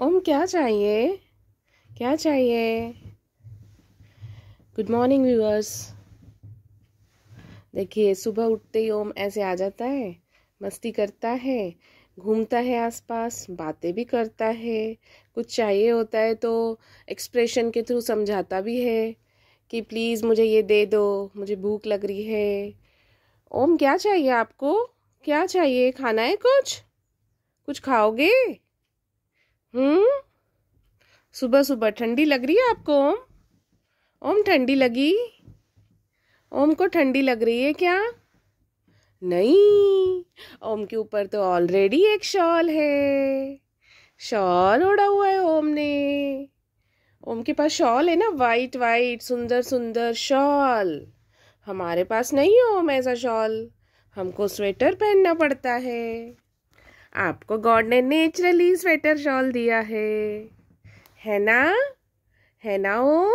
ओम क्या चाहिए क्या चाहिए गुड मॉर्निंग व्यूअर्स देखिए सुबह उठते ही ओम ऐसे आ जाता है मस्ती करता है घूमता है आसपास बातें भी करता है कुछ चाहिए होता है तो एक्सप्रेशन के थ्रू समझाता भी है कि प्लीज़ मुझे ये दे दो मुझे भूख लग रही है ओम क्या चाहिए आपको क्या चाहिए खाना है कुछ कुछ खाओगे हम्म सुबह सुबह ठंडी लग रही है आपको ओम ओम ठंडी लगी ओम को ठंडी लग रही है क्या नहीं ओम के ऊपर तो ऑलरेडी एक शॉल है शॉल ओढ़ा हुआ है ओम ने ओम के पास शॉल है ना वाइट वाइट सुंदर सुंदर शॉल हमारे पास नहीं है ओम ऐसा शॉल हमको स्वेटर पहनना पड़ता है आपको गॉड ने नेचुरली स्वेटर शॉल दिया है है ना है ना ओम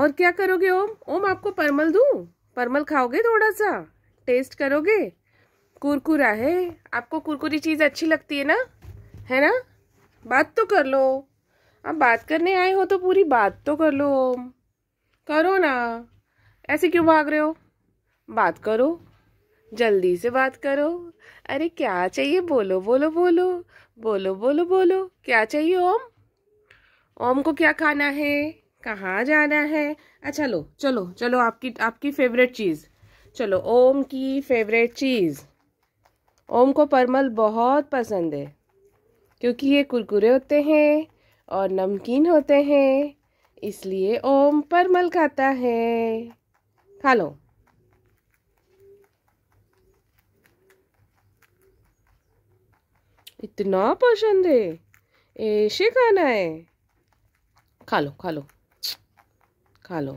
और क्या करोगे ओम ओम आपको परमल दू परमल खाओगे थोड़ा सा टेस्ट करोगे कुरकुरा है आपको कुरकुरी चीज़ अच्छी लगती है ना है ना बात तो कर लो आप बात करने आए हो तो पूरी बात तो कर लो ओम करो ना ऐसे क्यों भाग रहे हो बात करो जल्दी से बात करो अरे क्या चाहिए बोलो बोलो बोलो बोलो बोलो बोलो क्या चाहिए ओम ओम को क्या खाना है कहाँ जाना है अच्छा लो चलो चलो आपकी आपकी फेवरेट चीज़ चलो ओम की फेवरेट चीज़ ओम को परमल बहुत पसंद है क्योंकि ये कुरकुरे होते हैं और नमकीन होते हैं इसलिए ओम परमल खाता है खा लो इतना पसंद है ऐसे खाना है खा लो खा लो खा लो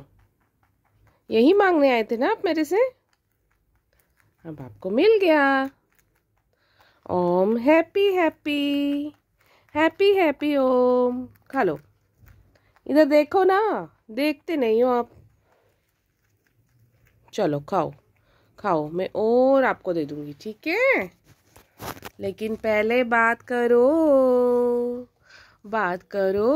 यही मांगने आए थे ना आप मेरे से अब आपको मिल गया Om happy happy happy happy Om खा लो इधर देखो ना देखते नहीं हो आप चलो खाओ खाओ मैं और आपको दे दूंगी ठीक है लेकिन पहले बात करो बात करो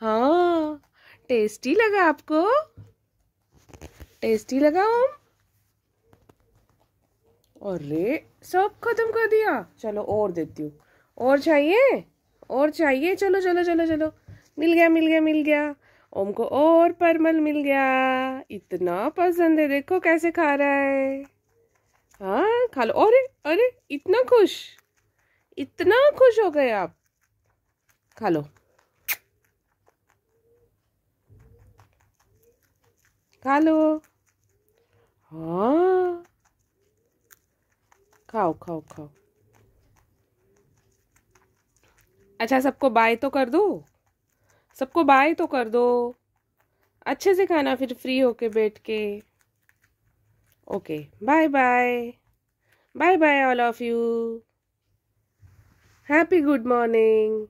हाँ टेस्टी लगा आपको टेस्टी लगा ओम अरे सब खत्म कर दिया चलो और देती हूँ और चाहिए और चाहिए चलो चलो चलो चलो मिल गया मिल गया मिल गया ओम को और परमल मिल गया इतना पसंद है देखो कैसे खा रहा है हाँ खा लो अरे अरे इतना खुश इतना खुश हो गए आप खा लो खा लो हाँ खाओ खाओ खाओ अच्छा सबको बाय तो कर दो सबको बाय तो कर दो अच्छे से खाना फिर फ्री होके बैठ के Okay, bye bye. Bye bye, all of you. Happy good morning.